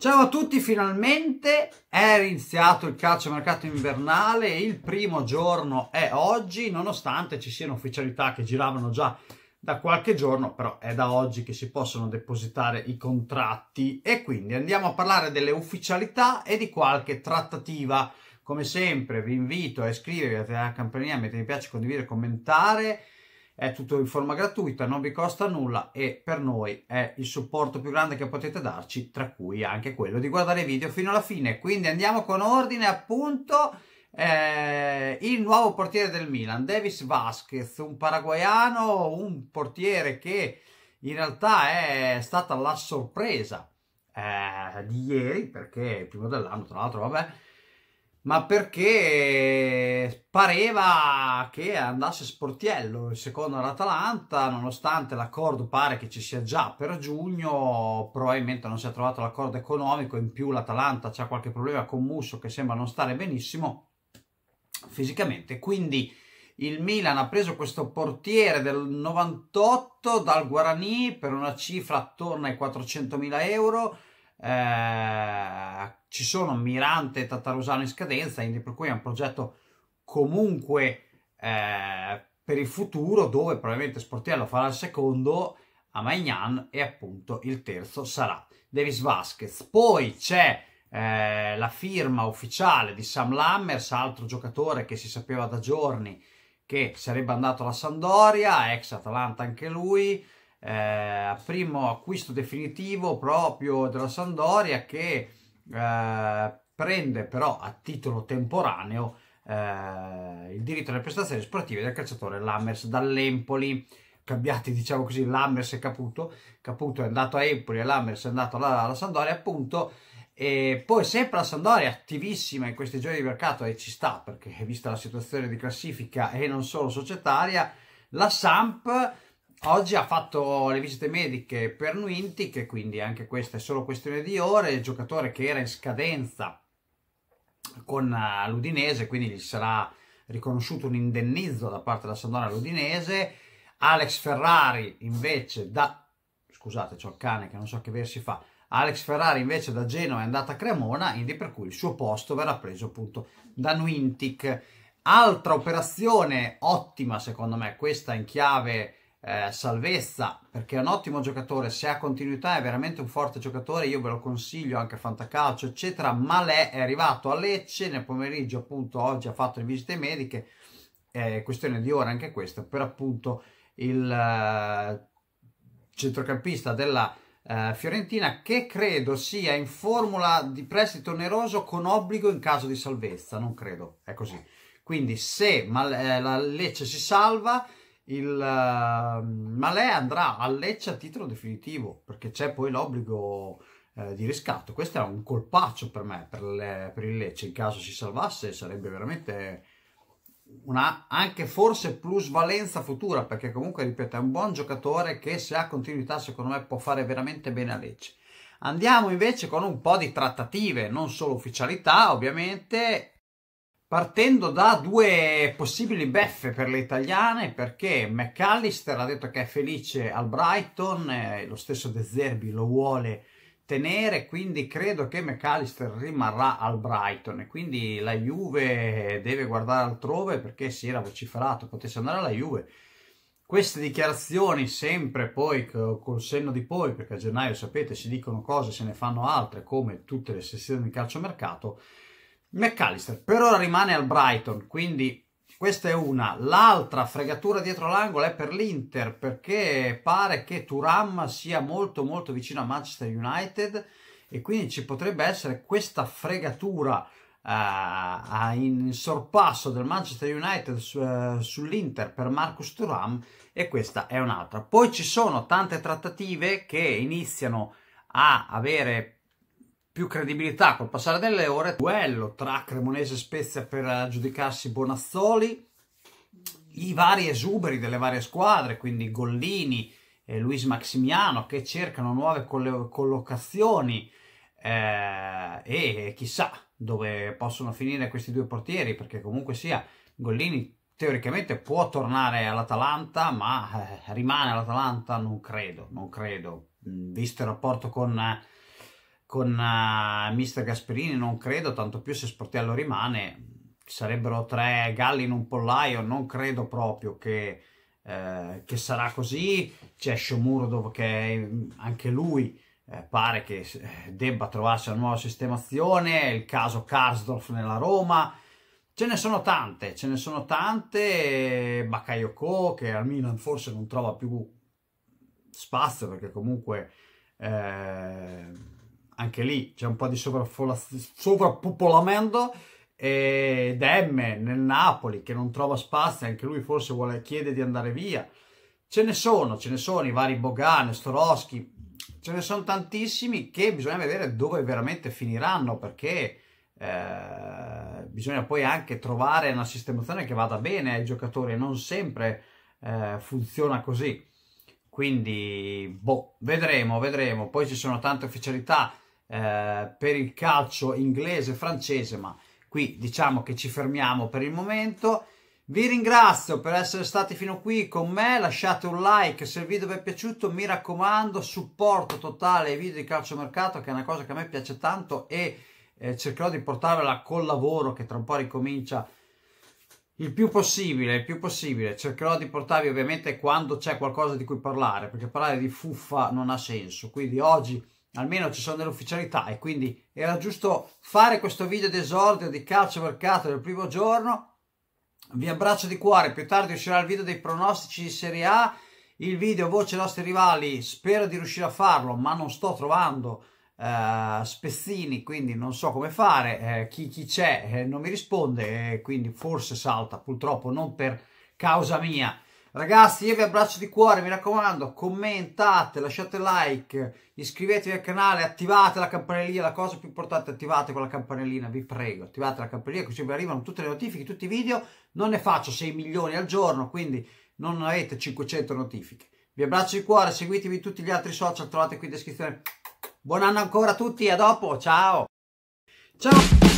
Ciao a tutti, finalmente è iniziato il calcio mercato invernale, il primo giorno è oggi, nonostante ci siano ufficialità che giravano già da qualche giorno, però è da oggi che si possono depositare i contratti e quindi andiamo a parlare delle ufficialità e di qualche trattativa. Come sempre vi invito a iscrivervi alla campanella, mettere mi piace, condividere, commentare è tutto in forma gratuita, non vi costa nulla e per noi è il supporto più grande che potete darci, tra cui anche quello di guardare i video fino alla fine. Quindi andiamo con ordine appunto eh, il nuovo portiere del Milan, Davis Vasquez, un paraguayano, un portiere che in realtà è stata la sorpresa eh, di ieri, perché il primo dell'anno tra l'altro, vabbè, ma perché pareva che andasse sportiello il secondo all'Atalanta, nonostante l'accordo pare che ci sia già per giugno, probabilmente non si è trovato l'accordo economico, in più l'Atalanta ha qualche problema con Musso che sembra non stare benissimo fisicamente, quindi il Milan ha preso questo portiere del 98 dal Guarani per una cifra attorno ai 400.000 euro, eh, ci sono Mirante e Tattarusano in scadenza, quindi per cui è un progetto comunque eh, per il futuro dove probabilmente Sportiello farà il secondo a Magnan e appunto il terzo sarà Davis Vasquez. Poi c'è eh, la firma ufficiale di Sam Lammers, altro giocatore che si sapeva da giorni che sarebbe andato alla Sandoria, ex Atalanta anche lui, eh, primo acquisto definitivo proprio della Sandoria che eh, prende però a titolo temporaneo eh, il diritto alle prestazioni sportive del calciatore Lammers dall'Empoli cambiati diciamo così Lammers e Caputo Caputo è andato a Empoli e Lammers è andato alla, alla Sandoria appunto e poi sempre la Sandoria attivissima in questi giorni di mercato e ci sta perché vista la situazione di classifica e non solo societaria la Samp Oggi ha fatto le visite mediche per Nuintic, e quindi anche questa è solo questione di ore. Il giocatore che era in scadenza con eh, l'Udinese, quindi gli sarà riconosciuto un indennizzo da parte della Sandona all'Udinese. Alex Ferrari invece da... scusate, c'ho il cane che non so che versi fa. Alex Ferrari invece da Genova è andata a Cremona, quindi per cui il suo posto verrà preso appunto da Nuintic. Altra operazione ottima secondo me, questa in chiave eh, salvezza perché è un ottimo giocatore, se ha continuità è veramente un forte giocatore, io ve lo consiglio anche a Fantacalcio eccetera, ma lei è arrivato a Lecce nel pomeriggio appunto oggi ha fatto le visite mediche, eh, questione di ora anche questo, per appunto il eh, centrocampista della eh, Fiorentina che credo sia in formula di prestito oneroso con obbligo in caso di salvezza, non credo, è così. Quindi se eh, la Lecce si salva il, uh, ma lei andrà a Lecce a titolo definitivo perché c'è poi l'obbligo eh, di riscatto. Questo è un colpaccio per me, per, le, per, il Lecce. In caso si salvasse sarebbe veramente una anche forse plusvalenza futura perché comunque, ripeto, è un buon giocatore che se ha continuità secondo me può fare veramente bene a Lecce. Andiamo invece con un po' di trattative, non solo ufficialità ovviamente, partendo da due possibili beffe per le italiane perché McAllister ha detto che è felice al Brighton, eh, lo stesso De Zerbi lo vuole tenere, quindi credo che McAllister rimarrà al Brighton e quindi la Juve deve guardare altrove perché si era vociferato potesse andare alla Juve. Queste dichiarazioni, sempre poi col senno di poi, perché a gennaio sapete si dicono cose, se ne fanno altre, come tutte le sessioni di calciomercato, mercato McAllister per ora rimane al Brighton, quindi questa è una. L'altra fregatura dietro l'angolo è per l'Inter perché pare che Turam sia molto molto vicino a Manchester United e quindi ci potrebbe essere questa fregatura uh, in sorpasso del Manchester United su, uh, sull'Inter per Marcus Turam e questa è un'altra. Poi ci sono tante trattative che iniziano a avere più credibilità col passare delle ore. Duello tra Cremonese e Spezia per aggiudicarsi Bonazzoli, i vari esuberi delle varie squadre, quindi Gollini e Luis Maximiano che cercano nuove collocazioni eh, e chissà dove possono finire questi due portieri perché comunque sia Gollini teoricamente può tornare all'Atalanta, ma eh, rimane all'Atalanta? Non credo, non credo. Visto il rapporto con con uh, Mister Gasperini non credo, tanto più se Sportiello rimane, sarebbero tre galli in un pollaio, non credo proprio che, eh, che sarà così, c'è Shomurodov che eh, anche lui eh, pare che eh, debba trovarsi una nuova sistemazione, il caso Karsdorf nella Roma, ce ne sono tante, ce ne sono tante, Bakayoko che al Milan forse non trova più spazio perché comunque... Eh, anche lì c'è un po' di sovrappopolamento e Demme nel Napoli che non trova spazio, anche lui forse vuole, chiede di andare via. Ce ne sono, ce ne sono i vari Bogan, Storoschi, ce ne sono tantissimi che bisogna vedere dove veramente finiranno perché eh, bisogna poi anche trovare una sistemazione che vada bene ai giocatori, non sempre eh, funziona così. Quindi, boh, vedremo, vedremo. Poi ci sono tante ufficialità eh, per il calcio inglese e francese, ma qui diciamo che ci fermiamo per il momento. Vi ringrazio per essere stati fino qui con me, lasciate un like se il video vi è piaciuto, mi raccomando, supporto totale ai video di calcio mercato che è una cosa che a me piace tanto e eh, cercherò di portarvela col lavoro che tra un po' ricomincia il più possibile, il più possibile. Cercherò di portarvi ovviamente quando c'è qualcosa di cui parlare, perché parlare di fuffa non ha senso, quindi oggi almeno ci sono delle ufficialità e quindi era giusto fare questo video d'esordio di calcio mercato del primo giorno. Vi abbraccio di cuore, più tardi uscirà il video dei pronostici di Serie A, il video voce ai nostri rivali, spero di riuscire a farlo, ma non sto trovando eh, spezzini, quindi non so come fare, eh, chi, chi c'è eh, non mi risponde, eh, quindi forse salta, purtroppo non per causa mia. Ragazzi, io vi abbraccio di cuore, mi raccomando, commentate, lasciate like, iscrivetevi al canale, attivate la campanellina, la cosa più importante, attivate quella campanellina, vi prego, attivate la campanellina così vi arrivano tutte le notifiche, tutti i video, non ne faccio 6 milioni al giorno, quindi non avete 500 notifiche. Vi abbraccio di cuore, seguitemi tutti gli altri social, trovate qui in descrizione. Buon anno ancora a tutti, a dopo, ciao! Ciao!